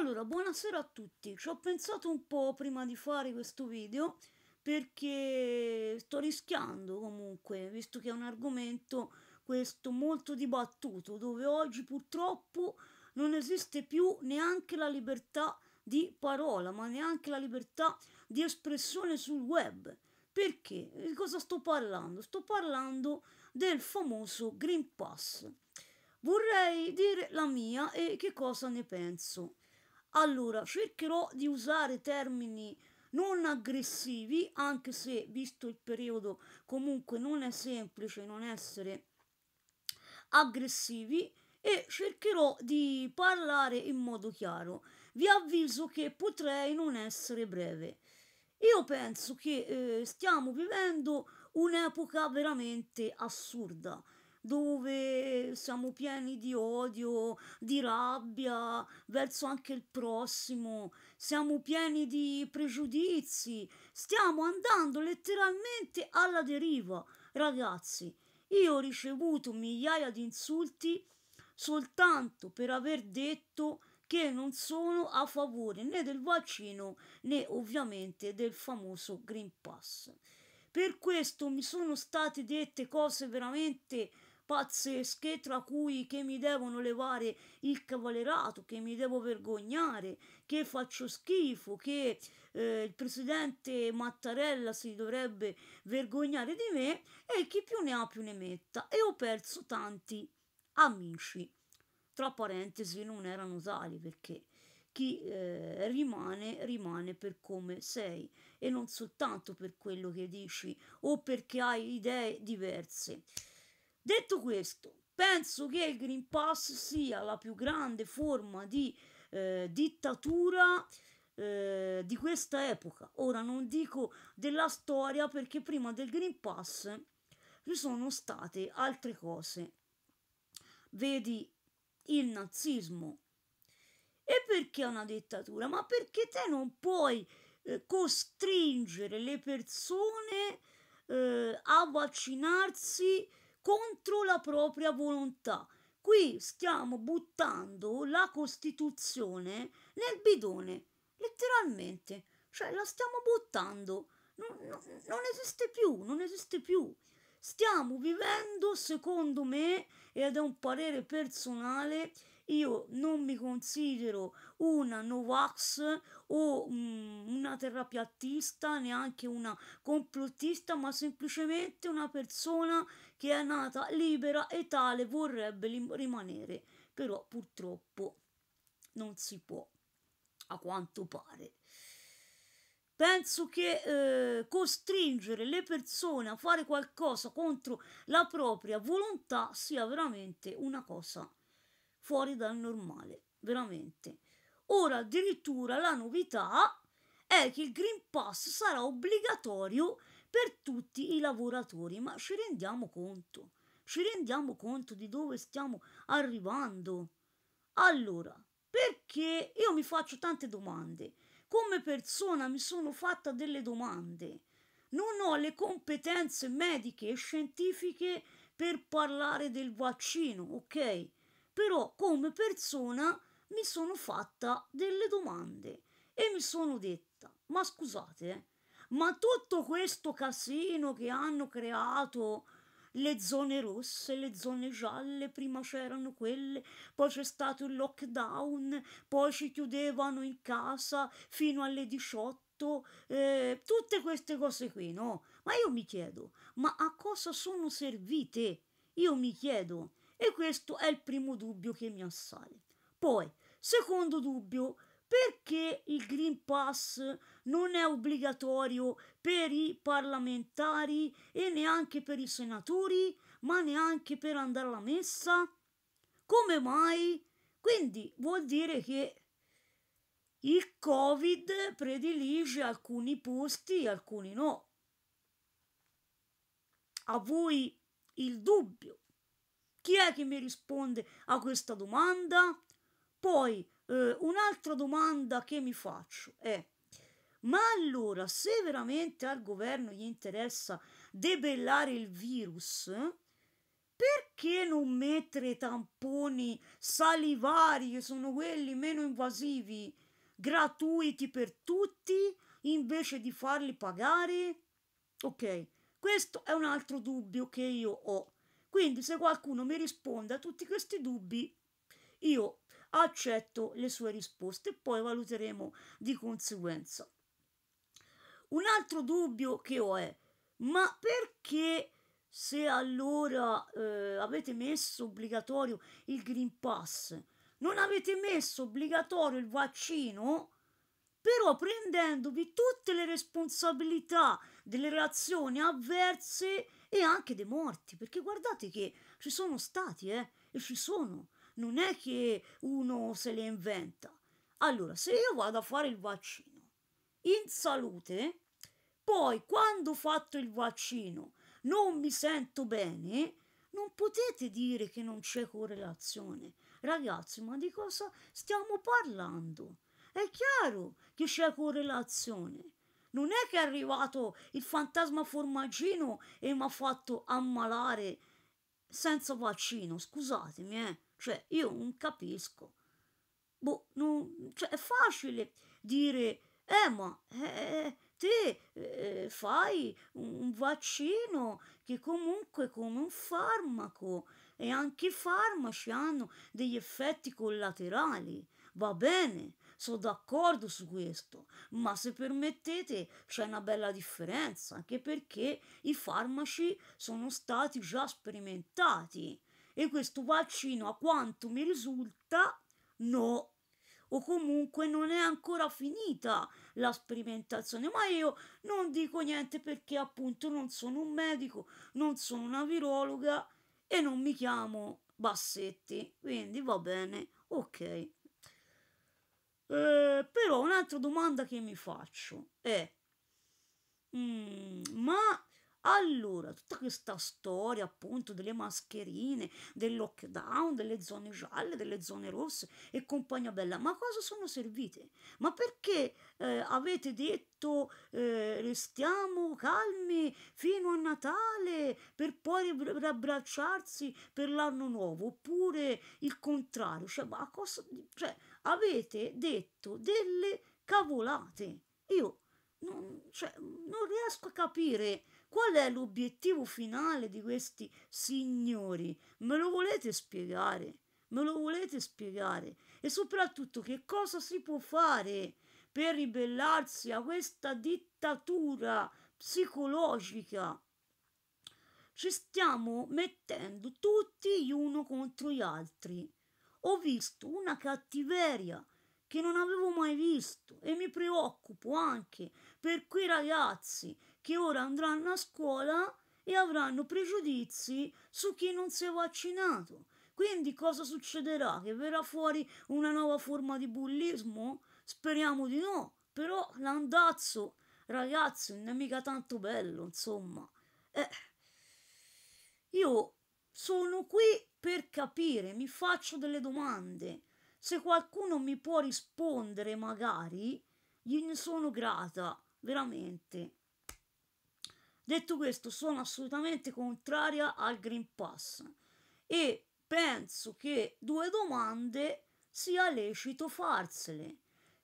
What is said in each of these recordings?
Allora, buonasera a tutti, ci ho pensato un po' prima di fare questo video perché sto rischiando comunque, visto che è un argomento questo molto dibattuto, dove oggi purtroppo non esiste più neanche la libertà di parola, ma neanche la libertà di espressione sul web. Perché? Di cosa sto parlando? Sto parlando del famoso Green Pass. Vorrei dire la mia e che cosa ne penso. Allora, cercherò di usare termini non aggressivi, anche se visto il periodo comunque non è semplice non essere aggressivi e cercherò di parlare in modo chiaro. Vi avviso che potrei non essere breve. Io penso che eh, stiamo vivendo un'epoca veramente assurda dove siamo pieni di odio, di rabbia verso anche il prossimo, siamo pieni di pregiudizi, stiamo andando letteralmente alla deriva. Ragazzi, io ho ricevuto migliaia di insulti soltanto per aver detto che non sono a favore né del vaccino né ovviamente del famoso Green Pass. Per questo mi sono state dette cose veramente pazzesche tra cui che mi devono levare il cavalerato, che mi devo vergognare, che faccio schifo, che eh, il presidente Mattarella si dovrebbe vergognare di me e chi più ne ha più ne metta. E ho perso tanti amici. Tra parentesi non erano tali perché chi eh, rimane rimane per come sei e non soltanto per quello che dici o perché hai idee diverse. Detto questo, penso che il Green Pass sia la più grande forma di eh, dittatura eh, di questa epoca. Ora non dico della storia perché prima del Green Pass ci sono state altre cose. Vedi il nazismo. E perché una dittatura? Ma perché te non puoi eh, costringere le persone eh, a vaccinarsi contro la propria volontà. Qui stiamo buttando la Costituzione nel bidone, letteralmente, cioè la stiamo buttando, non, non, non esiste più, non esiste più. Stiamo vivendo, secondo me, ed è un parere personale, io non mi considero una Novax o mh, mm, una terrapiattista, neanche una complottista, ma semplicemente una persona che è nata libera e tale vorrebbe rimanere. Però purtroppo non si può, a quanto pare. Penso che eh, costringere le persone a fare qualcosa contro la propria volontà sia veramente una cosa fuori dal normale, veramente. Ora addirittura la novità è che il Green Pass sarà obbligatorio per tutti i lavoratori, ma ci rendiamo conto, ci rendiamo conto di dove stiamo arrivando. Allora, perché io mi faccio tante domande. Come persona mi sono fatta delle domande. Non ho le competenze mediche e scientifiche per parlare del vaccino, ok? però come persona mi sono fatta delle domande e mi sono detta, ma scusate, ma tutto questo casino che hanno creato le zone rosse, le zone gialle, prima c'erano quelle, poi c'è stato il lockdown, poi ci chiudevano in casa fino alle 18. Eh, tutte queste cose qui, no? Ma io mi chiedo, ma a cosa sono servite? Io mi chiedo, e questo è il primo dubbio che mi assale. Poi, secondo dubbio, perché il Green Pass non è obbligatorio per i parlamentari e neanche per i senatori, ma neanche per andare alla messa? Come mai? Quindi vuol dire che il Covid predilige alcuni posti e alcuni no. A voi il dubbio chi è che mi risponde a questa domanda? Poi eh, un'altra domanda che mi faccio è, ma allora se veramente al governo gli interessa debellare il virus, perché non mettere tamponi salivari, che sono quelli meno invasivi, gratuiti per tutti, invece di farli pagare? Ok, questo è un altro dubbio che io ho. Quindi se qualcuno mi risponde a tutti questi dubbi, io accetto le sue risposte e poi valuteremo di conseguenza. Un altro dubbio che ho è, ma perché se allora eh, avete messo obbligatorio il Green Pass, non avete messo obbligatorio il vaccino, però prendendovi tutte le responsabilità delle reazioni avverse e anche dei morti, perché guardate che ci sono stati, eh, e ci sono, non è che uno se le inventa. Allora, se io vado a fare il vaccino in salute, poi quando ho fatto il vaccino non mi sento bene, non potete dire che non c'è correlazione. Ragazzi, ma di cosa stiamo parlando? È chiaro che c'è correlazione. Non è che è arrivato il fantasma formaggino e mi ha fatto ammalare senza vaccino, scusatemi, eh. Cioè, io non capisco. Boh, non, cioè, è facile dire, eh, ma eh, te eh, fai un vaccino che comunque è come un farmaco e anche i farmaci hanno degli effetti collaterali, va bene, sono d'accordo su questo, ma se permettete c'è una bella differenza, anche perché i farmaci sono stati già sperimentati e questo vaccino a quanto mi risulta no o comunque non è ancora finita la sperimentazione, ma io non dico niente perché appunto non sono un medico, non sono una virologa e non mi chiamo Bassetti, quindi va bene, ok. Eh, però un'altra domanda che mi faccio è, mm, ma allora, tutta questa storia appunto delle mascherine, del lockdown, delle zone gialle, delle zone rosse e compagnia bella, ma a cosa sono servite? Ma perché eh, avete detto eh, restiamo calmi fino a Natale per poi riabbracciarsi per l'anno nuovo? Oppure il contrario? Cioè, ma a cosa... Cioè, avete detto delle cavolate. Io non, cioè, non riesco a capire qual è l'obiettivo finale di questi signori. Me lo volete spiegare? Me lo volete spiegare? E soprattutto che cosa si può fare per ribellarsi a questa dittatura psicologica? Ci stiamo mettendo tutti gli uno contro gli altri ho visto una cattiveria che non avevo mai visto e mi preoccupo anche per quei ragazzi che ora andranno a scuola e avranno pregiudizi su chi non si è vaccinato. Quindi cosa succederà? Che verrà fuori una nuova forma di bullismo? Speriamo di no, però l'andazzo, ragazzi, non è mica tanto bello, insomma. Eh, io sono qui per capire, mi faccio delle domande. Se qualcuno mi può rispondere, magari, gliene sono grata, veramente. Detto questo, sono assolutamente contraria al Green Pass e penso che due domande sia lecito farsele.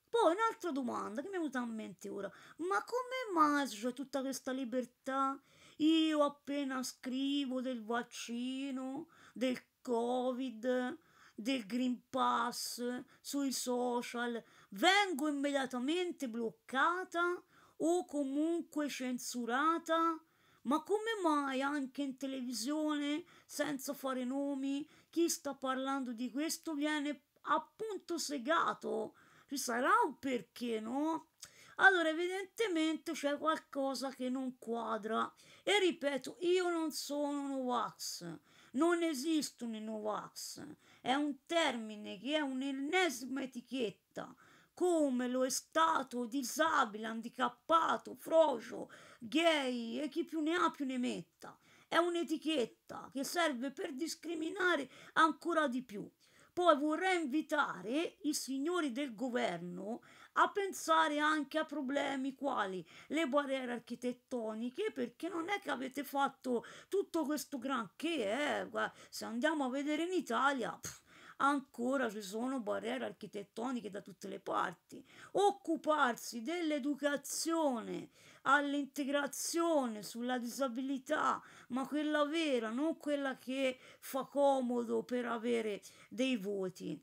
Poi un'altra domanda che mi è venuta in mente ora, ma come mai c'è tutta questa libertà io appena scrivo del vaccino, del Covid, del Green Pass sui social, vengo immediatamente bloccata o comunque censurata? Ma come mai anche in televisione, senza fare nomi, chi sta parlando di questo viene appunto segato? Ci sarà un perché, no? Allora, evidentemente c'è qualcosa che non quadra. E ripeto, io non sono Novax, non esistono i Novax. È un termine che è un'ennesima etichetta come lo è stato disabile, handicappato, frocio, gay e chi più ne ha più ne metta. È un'etichetta che serve per discriminare ancora di più. Poi vorrei invitare i signori del governo a pensare anche a problemi quali le barriere architettoniche, perché non è che avete fatto tutto questo granché, eh? se andiamo a vedere in Italia... Pff, ancora ci sono barriere architettoniche da tutte le parti. Occuparsi dell'educazione all'integrazione, sulla disabilità, ma quella vera, non quella che fa comodo per avere dei voti.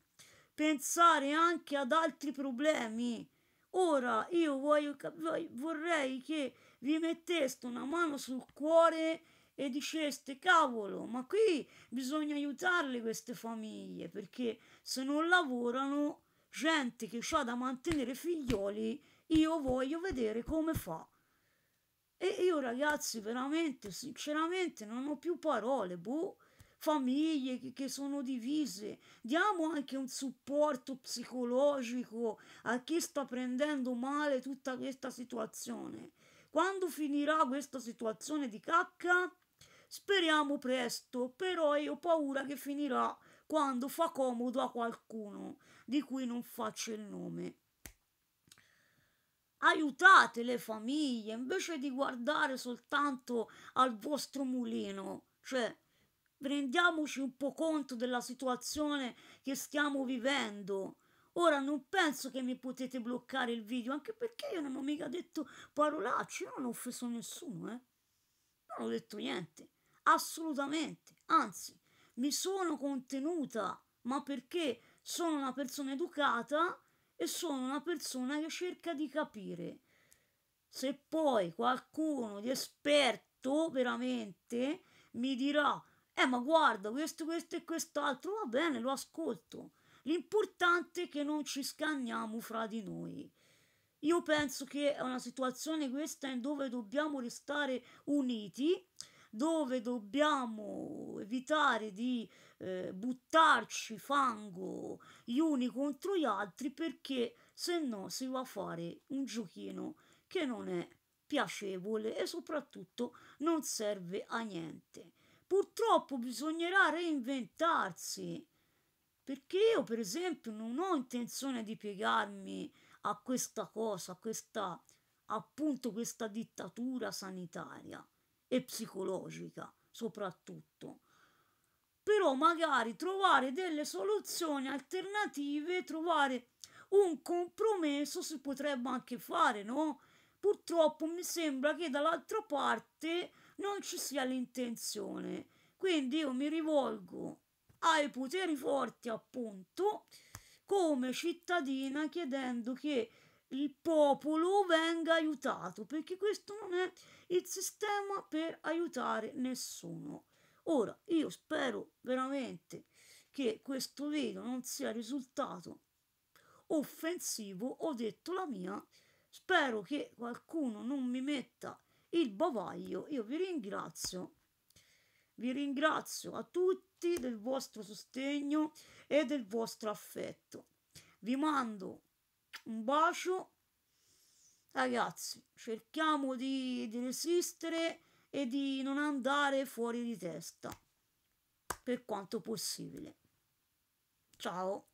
Pensare anche ad altri problemi. Ora io voglio, vorrei che vi metteste una mano sul cuore e diceste cavolo, ma qui bisogna aiutarle queste famiglie perché se non lavorano gente che ha da mantenere figlioli, io voglio vedere come fa. E io ragazzi, veramente, sinceramente, non ho più parole, boh. Famiglie che, sono divise, diamo anche un supporto psicologico a chi sta prendendo male tutta questa situazione. Quando finirà questa situazione di cacca? Speriamo presto, però io ho paura che finirà quando fa comodo a qualcuno di cui non faccio il nome aiutate le famiglie invece di guardare soltanto al vostro mulino. Cioè, rendiamoci un po' conto della situazione che stiamo vivendo. Ora non penso che mi potete bloccare il video, anche perché io non ho mica detto parolacce, io non ho offeso nessuno, eh. Non ho detto niente, assolutamente. Anzi, mi sono contenuta, ma perché sono una persona educata e sono una persona che cerca di capire. Se poi qualcuno di esperto veramente mi dirà, eh ma guarda questo, questo e quest'altro, va bene, lo ascolto. L'importante è che non ci scanniamo fra di noi. Io penso che è una situazione questa in dove dobbiamo restare uniti dove dobbiamo evitare di eh, buttarci fango gli uni contro gli altri perché se no si va a fare un giochino che non è piacevole e soprattutto non serve a niente. Purtroppo bisognerà reinventarsi perché io per esempio non ho intenzione di piegarmi a questa cosa, a questa appunto questa dittatura sanitaria e psicologica soprattutto. Però magari trovare delle soluzioni alternative, trovare un compromesso si potrebbe anche fare, no? Purtroppo mi sembra che dall'altra parte non ci sia l'intenzione. Quindi io mi rivolgo ai poteri forti, appunto, come cittadina chiedendo che il popolo venga aiutato, perché questo non è il sistema per aiutare nessuno. Ora, io spero veramente che questo video non sia risultato offensivo, ho detto la mia, spero che qualcuno non mi metta il bavaglio, io vi ringrazio. Vi ringrazio a tutti del vostro sostegno e del vostro affetto. Vi mando un bacio. Ragazzi, cerchiamo di, di resistere e di non andare fuori di testa per quanto possibile. Ciao.